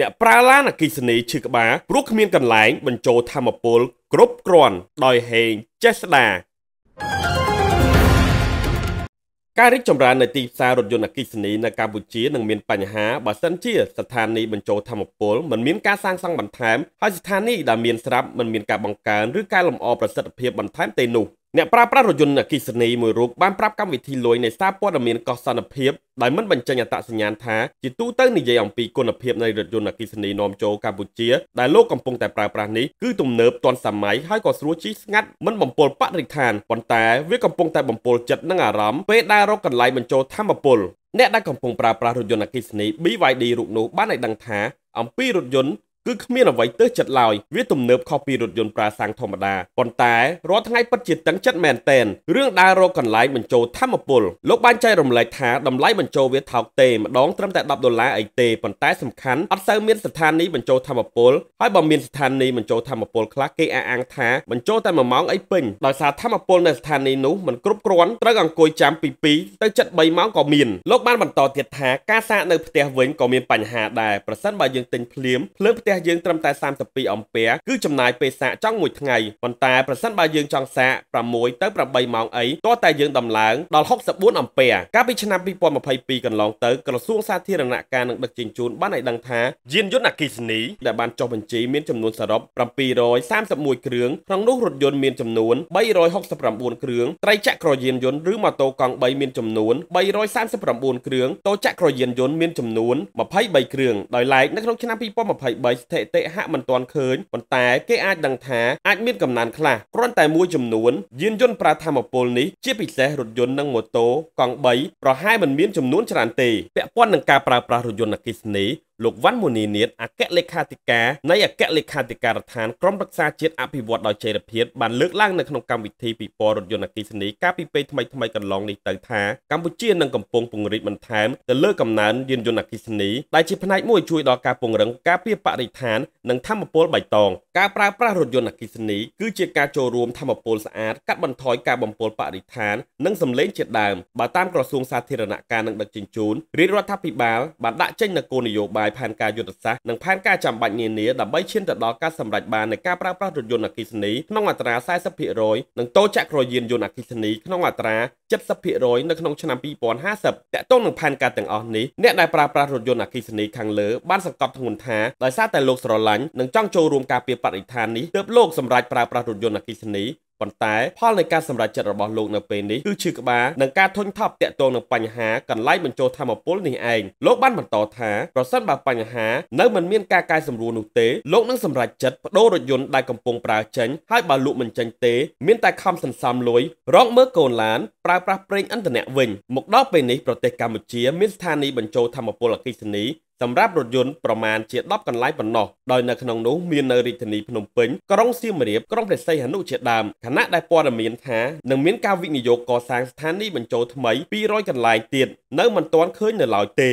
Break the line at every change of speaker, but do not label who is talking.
អ្នកប្រើឡានអគ្គិសនីឈឺក្បាលព្រោះគ្មានកន្លែងបញ្ចូលធម្មពល គ្រប់គ្រាន់ ដោយហេងចេស្តាការរីកចម្រើននៃទីផ្សាររថយន្តអគ្គិសនីនៅកម្ពុជានឹងមានបញ្ហាបើសិនជា ស្ថានីយបញ្ចូលធម្មពលមិនមានការសាងសង់បន្ថែម ហើយស្ថានីយដែលមានស្រាប់មិនមានការបង្កើនឬកែលម្អប្រសិទ្ធភាពបន្ថែមទេនោះអ្នកប្រើប្រាស់រថយន្តអគ្គិសនីមួយរូបបានប្រាប់កម្មវិធីលុយនៃសារព័ត៌មានកោះសន្តិភាពដោយមិនបញ្ចេញអត្តសញ្ញាណថាជាទូទៅនិយាយអំពីគុណភាពនៃរថយន្តអគ្គិសនីនាំចូលកម្ពុជាដែលលោកកំពុងតែប្រើប្រាស់នេះគឺទំនើបទាន់សម័យហើយក៏ស្រួលជិះស្ងាត់មិនបំពុលបរិស្ថានប៉ុន្តែវាកំពុងតែបំពុលចិត្តនិងអារម្មណ៍ពេលដែលរកកន្លែងបញ្ចូលធម្មពលអ្នកដែលកំពុងប្រើប្រាស់រថយន្តអគ្គិសនី BYD រូបនោះបានឲ្យដឹងថាអំពីរថយន្តគឺគ្មានអ្វីទើសចិត្តឡើយវាទំនើបខុសពីរថយន្តប្រើសាំងធម្មតាប៉ុន្តែរាល់ថ្ងៃពិតជាតឹងចិត្តមែនតែនរឿងដើររកកន្លែងបញ្ចូលធម្មពលលោកបានចែករំលែកថាតម្លៃបញ្ចូលវាថោកទេម្ដងត្រឹមតែ10ដុល្លារអីទេប៉ុន្តែសំខាន់អត់សូវមានស្ថានីយបញ្ចូលធម្មពលហើយបើមានស្ថានីយបញ្ចូលធម្មពលខ្លះគេអះអាងថាបញ្ចូលតែ1ម៉ោងអីពេញដោយសារធម្មពលនៅស្ថានីយនោះមិនគ្រប់គ្រាន់ត្រូវអង្គុយចាំពី2ទៅ73ម៉ោងក៏មានលោកបានបន្តទៀតថា ការសាកនៅផ្ទះវិញក៏មានបញ្ហាដែរប្រសិនបើយើងទិញភ្លាមភ្លើងផ្ទះះយើងត្រឹមតែ32អំពែគឺចំណាយពេលសាកចង់មួយថ្ងៃប៉ុន្តែប្រសិនបើយើងចង់សាក6ទៅ8ម៉ោងអីតោះតែយើងដំឡើងដល់64អំពែកាលពីឆ្នាំ2022កន្លងទៅក្រសួងសាធារណការនិងដឹកជញ្ជូនបានឲ្យដឹងថាយានយន្តអគ្គិសនីដែលបានចុះបញ្ជីមានចំនួនសរុប731គ្រឿងក្នុងនោះរថយន្តមានចំនួន369គ្រឿងត្រីចក្រយានយន្តឬម៉ូតូកង់3មានចំនួន339គ្រឿងតូចក្រយានយន្តមានចំនួន23គ្រឿងដោយឡែកនៅក្នុងឆ្នាំ2023ស្ថិតិហាក់មិនទាន់ឃើញប៉ុន្តែគេអាចដឹងថាអាចមានកំណានខ្លះគ្រាន់តែមួយចំនួន យានយន្តប្រើធម្មពលនេះជាពិសេសរថយន្តនិងម៉ូតូកង់3ប្រហែលមិនមានចំនួនច្រើនទេពាក់ព័ន្ធនឹងការប្រើប្រាស់រថយន្តអគ្គិសនីលោកវ៉ាន់មូនីនៀតអគ្គលេខាធិការនៃអគ្គលេខាធិការដ្ឋាន ក្រមរក្សាជាតិអភិវឌ្ឍដោយចីរភាពបាន លើកឡើងនៅក្នុងកម្មវិធីពិព័រណ៍រថយន្តអគ្គិសនីកាលពីពេលថ្មីថ្មីកន្លងនេះទៅថាកម្ពុជានឹងកំពុងពង្រីកបន្ថែមទៅលើកំណើនយានយន្តអគ្គិសនីដែលជាផ្នែកមួយជួយដល់ការពង្រឹងការពារបរិស្ថាននិងធម្មពលបៃតងការប្រើប្រាស់រថយន្តអគ្គិសនីគឺជាការចូលរួមធម្មពលស្អាតកាត់បន្ថយការបំពុលបរិស្ថាន និងសម្លេងជាដើមបើតាមក្រសួងសាធារណការនិងដឹកជញ្ជូនរាជរដ្ឋាភិបាលបានដាក់ចេញនូវគោលនយោបាយយផែនការយុទ្ធសាស្ត្រនិងផែនការចាំបាច់នានាដើម្បីឈានទៅដល់ការសម្រេចបាននៃការប្រើប្រាស់រថយន្តអគ្គិសនីក្នុងអត្រា40%និងតូចចក្រយានយន្តអគ្គិសនីក្នុងអត្រា70%នៅក្នុងឆ្នាំ2050តកតងនឹងផែនការទាំងអស់នេះអ្នកដែលប្រើប្រាស់រថយន្តអគ្គិសនីខាងលើបានសង្កត់ធ្ងន់ថាដោយសារតែលោកស្រឡាញ់និងចង់ចូលរួមការពារបរិស្ថាននេះទើបលោកសម្រេចប្រើប្រាស់រថយន្តអគ្គិសនីប៉ុន្តែផលនៃការសម្រេចចិត្តរបស់លោកនៅពេលនេះគឺឈឺក្បាលនិងការធុញថប់តាក់ទងនឹងបញ្ហាកន្លែងបញ្ចូលធម្មពលនេះឯងលោកបានបន្តថាប្រសិនបើបញ្ហានៅមិនមានការកែសម្រួលនោះទេលោកនឹងសម្រេចចិត្តបដូររថយន្តដែលកំពុងប្រើចេញហើយបើលោកមិនចេញទេមានតែខំសន្សំលុយរកមើលកូនឡានប្រើប្រាស់ប្រេងឥន្ធនៈវិញមកដល់ពេលនេះប្រទេសកម្ពុជាមានស្ថានីយបញ្ចូលធម្មពលអគ្គិសនីសម្រាប់រថយន្តប្រមាណជា10កន្លែងប៉ុណ្ណោះដោយនៅក្នុងនោះមាននៅរាជធានីភ្នំពេញក្រុងសៀមរាបក្រុងព្រះសីហនុជាដើមខណៈដែលព័ត៌មានថានឹងមានការវិនិយោគកសាងស្ថានីយ៍បញ្ចូលថ្មី200កន្លែងទៀតនៅមិនទាន់ឃើញនៅឡើយទេ